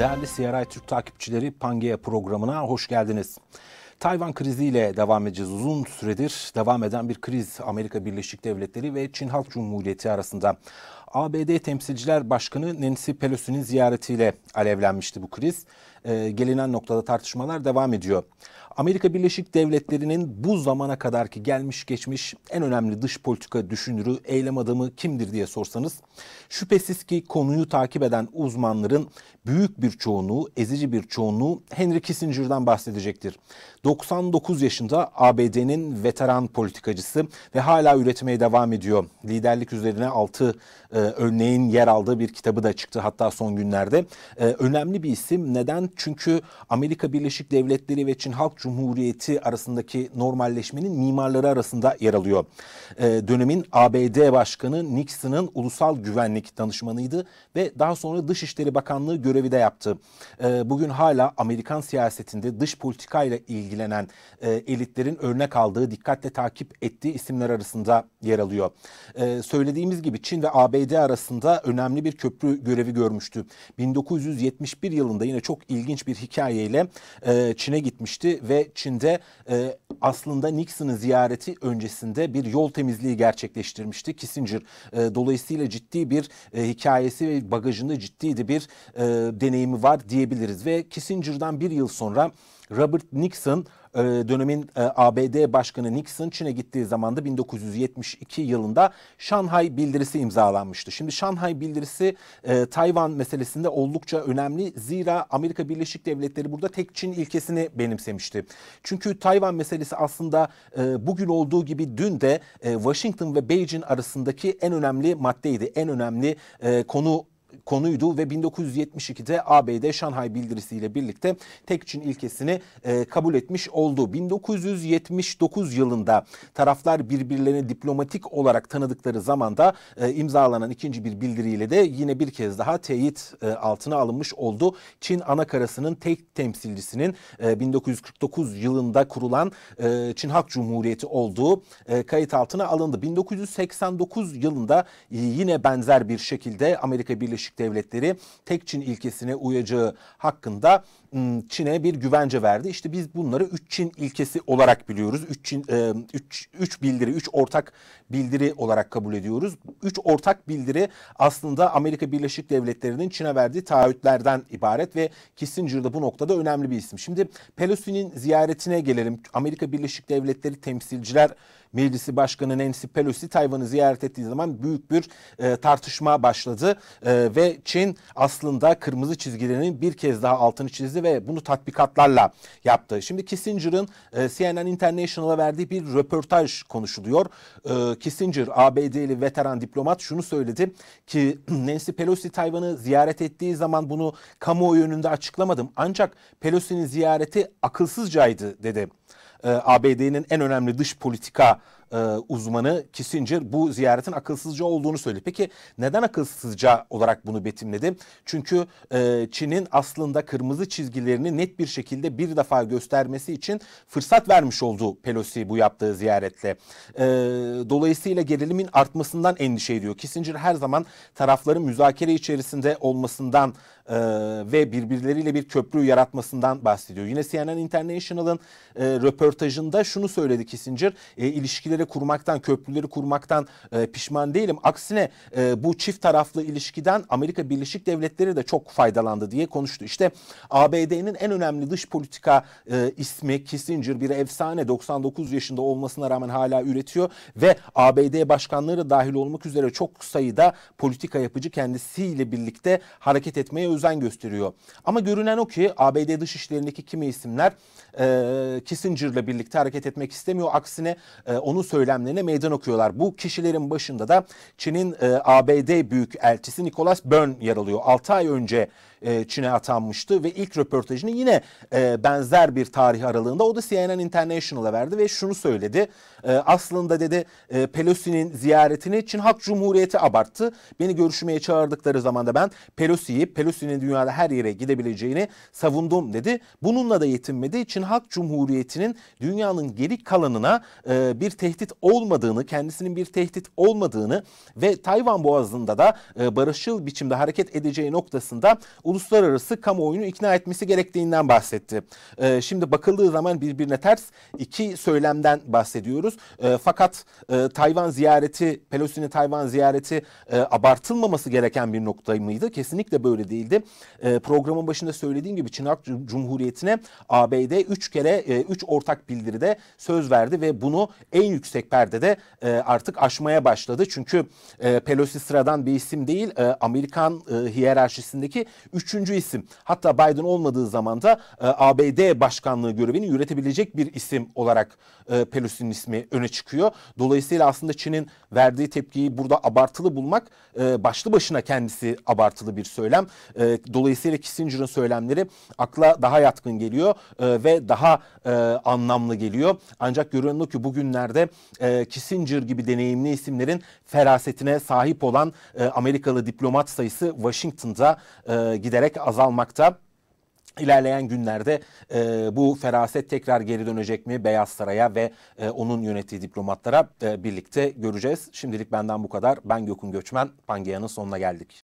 Değerli CRI Türk takipçileri Pangea programına hoş geldiniz. Tayvan kriziyle devam edeceğiz. Uzun süredir devam eden bir kriz Amerika Birleşik Devletleri ve Çin Halk Cumhuriyeti arasında. ABD Temsilciler Başkanı Nancy Pelosi'nin ziyaretiyle alevlenmişti bu kriz e, gelinen noktada tartışmalar devam ediyor. Amerika Birleşik Devletleri'nin bu zamana kadarki gelmiş geçmiş en önemli dış politika düşünürü, eylem adamı kimdir diye sorsanız şüphesiz ki konuyu takip eden uzmanların büyük bir çoğunluğu, ezici bir çoğunluğu Henry Kissinger'dan bahsedecektir. 99 yaşında ABD'nin veteran politikacısı ve hala üretmeye devam ediyor. Liderlik üzerine 6 e, örneğin yer aldığı bir kitabı da çıktı hatta son günlerde. E, önemli bir isim. Neden? Çünkü Amerika Birleşik Devletleri ve Çin Halk Cumhuriyeti arasındaki normalleşmenin mimarları arasında yer alıyor. E, dönemin ABD Başkanı Nixon'ın ulusal güvenlik danışmanıydı ve daha sonra Dışişleri Bakanlığı görevi de yaptı. E, bugün hala Amerikan siyasetinde dış politikayla ilgilenen e, elitlerin örnek aldığı, dikkatle takip ettiği isimler arasında yer alıyor. E, söylediğimiz gibi Çin ve ABD arasında önemli bir köprü görevi görmüştü. 1971 yılında yine çok ilginç ilginç bir hikayeyle e, Çin'e gitmişti ve Çin'de e, aslında Nixon'ın ziyareti öncesinde bir yol temizliği gerçekleştirmişti Kissinger. E, dolayısıyla ciddi bir e, hikayesi ve bagajında ciddiydi bir e, deneyimi var diyebiliriz ve Kissinger'dan bir yıl sonra Robert Nixon ee, dönemin e, ABD Başkanı Nixon Çin'e gittiği zaman da 1972 yılında Şanhay bildirisi imzalanmıştı. Şimdi Şanhay bildirisi e, Tayvan meselesinde oldukça önemli. Zira Amerika Birleşik Devletleri burada tek Çin ilkesini benimsemişti. Çünkü Tayvan meselesi aslında e, bugün olduğu gibi dün de Washington ve Beijing arasındaki en önemli maddeydi. En önemli konu konuydu ve 1972'de ABD Şanghay bildirisiyle birlikte tek Çin ilkesini e, kabul etmiş oldu. 1979 yılında taraflar birbirlerini diplomatik olarak tanıdıkları zamanda e, imzalanan ikinci bir bildiriyle de yine bir kez daha teyit e, altına alınmış oldu. Çin anakarasının tek temsilcisinin e, 1949 yılında kurulan e, Çin Halk Cumhuriyeti olduğu e, kayıt altına alındı. 1989 yılında e, yine benzer bir şekilde Amerika Birleşik Birleşik Devletleri tek Çin ilkesine uyacağı hakkında Çin'e bir güvence verdi. İşte biz bunları 3 Çin ilkesi olarak biliyoruz. 3 Çin 3 e, bildiri, 3 ortak bildiri olarak kabul ediyoruz. 3 ortak bildiri aslında Amerika Birleşik Devletleri'nin Çin'e verdiği taahhütlerden ibaret ve Kissinger de bu noktada önemli bir isim. Şimdi Pelosi'nin ziyaretine gelelim. Amerika Birleşik Devletleri temsilciler Meclisi Başkanı Nancy Pelosi Tayvan'ı ziyaret ettiği zaman büyük bir e, tartışma başladı e, ve Çin aslında kırmızı çizgilerinin bir kez daha altını çizdi analizi ve bunu tatbikatlarla yaptı. Şimdi Kissinger'ın e, CNN International'a verdiği bir röportaj konuşuluyor. E, Kissinger ABD'li veteran diplomat şunu söyledi ki Nancy Pelosi Tayvan'ı ziyaret ettiği zaman bunu kamuoyu önünde açıklamadım. Ancak Pelosi'nin ziyareti akılsızcaydı dedi. E, ABD'nin en önemli dış politika e, uzmanı Kissinger bu ziyaretin akılsızca olduğunu söyledi. Peki neden akılsızca olarak bunu betimledi? Çünkü e, Çin'in aslında kırmızı çizgilerini net bir şekilde bir defa göstermesi için fırsat vermiş oldu Pelosi bu yaptığı ziyaretle. E, dolayısıyla gerilimin artmasından endişe ediyor. Kissinger her zaman tarafların müzakere içerisinde olmasından e, ve birbirleriyle bir köprü yaratmasından bahsediyor. Yine CNN International'ın e, röportajında şunu söyledi Kissinger, e, ilişkileri kurmaktan, köprüleri kurmaktan e, pişman değilim. Aksine e, bu çift taraflı ilişkiden Amerika Birleşik Devletleri de çok faydalandı diye konuştu. İşte ABD'nin en önemli dış politika e, ismi Kissinger bir efsane 99 yaşında olmasına rağmen hala üretiyor ve ABD başkanları dahil olmak üzere çok sayıda politika yapıcı kendisiyle birlikte hareket etmeye etmeye özen gösteriyor. Ama görünen o ki ABD dışişlerindeki kimi isimler e, Kissinger'la birlikte hareket etmek istemiyor. Aksine e, onun söylemlerine meydan okuyorlar. Bu kişilerin başında da Çin'in e, ABD Büyükelçisi Nicholas Byrne yer alıyor. 6 ay önce e, Çin'e atanmıştı ve ilk röportajını yine e, benzer bir tarih aralığında o da CNN International'a verdi ve şunu söyledi. E, aslında dedi e, Pelosi'nin ziyaretini Çin Halk Cumhuriyeti abarttı. Beni görüşmeye çağırdıkları zaman da ben Pelosi'yi, Pelosi Mursi'nin dünyada her yere gidebileceğini savundum dedi. Bununla da yetinmediği için Halk Cumhuriyeti'nin dünyanın geri kalanına e, bir tehdit olmadığını, kendisinin bir tehdit olmadığını ve Tayvan Boğazı'nda da e, barışçıl biçimde hareket edeceği noktasında uluslararası kamuoyunu ikna etmesi gerektiğinden bahsetti. E, şimdi bakıldığı zaman birbirine ters iki söylemden bahsediyoruz. E, fakat e, Tayvan ziyareti, Pelosi'nin Tayvan ziyareti e, abartılmaması gereken bir nokta mıydı? Kesinlikle böyle değil verildi. E, ee, programın başında söylediğim gibi Çin Halk Cumhuriyeti'ne ABD 3 kere 3 e, ortak bildiride söz verdi ve bunu en yüksek perdede e, artık aşmaya başladı. Çünkü e, Pelosi sıradan bir isim değil e, Amerikan e, hiyerarşisindeki 3. isim. Hatta Biden olmadığı zaman da e, ABD başkanlığı görevini yürütebilecek bir isim olarak e, Pelosi'nin ismi öne çıkıyor. Dolayısıyla aslında Çin'in verdiği tepkiyi burada abartılı bulmak e, başlı başına kendisi abartılı bir söylem. E, e, dolayısıyla Kissinger'ın söylemleri akla daha yatkın geliyor e, ve daha e, anlamlı geliyor. Ancak görünüyor ki bugünlerde e, Kissinger gibi deneyimli isimlerin ferasetine sahip olan e, Amerikalı diplomat sayısı Washington'da e, giderek azalmakta. İlerleyen günlerde e, bu feraset tekrar geri dönecek mi Beyaz Saray'a ve e, onun yönettiği diplomatlara e, birlikte göreceğiz. Şimdilik benden bu kadar. Ben Gökün Göçmen, Pangea'nın sonuna geldik.